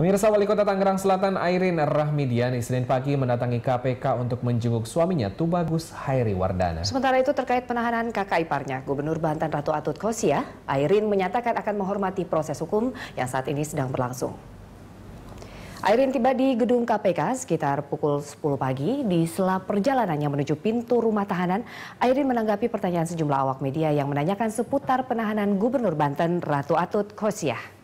Pemirsa Wali Kota Tangerang Selatan Airin Rahmidian Isnin pagi mendatangi KPK untuk menjenguk suaminya Tubagus Hairi Wardana. Sementara itu terkait penahanan kakak iparnya, Gubernur Banten Ratu Atut Kosia, Airin menyatakan akan menghormati proses hukum yang saat ini sedang berlangsung. Airin tiba di gedung KPK sekitar pukul 10 pagi. Di sela perjalanannya menuju pintu rumah tahanan, Airin menanggapi pertanyaan sejumlah awak media yang menanyakan seputar penahanan Gubernur Banten Ratu Atut Kosia.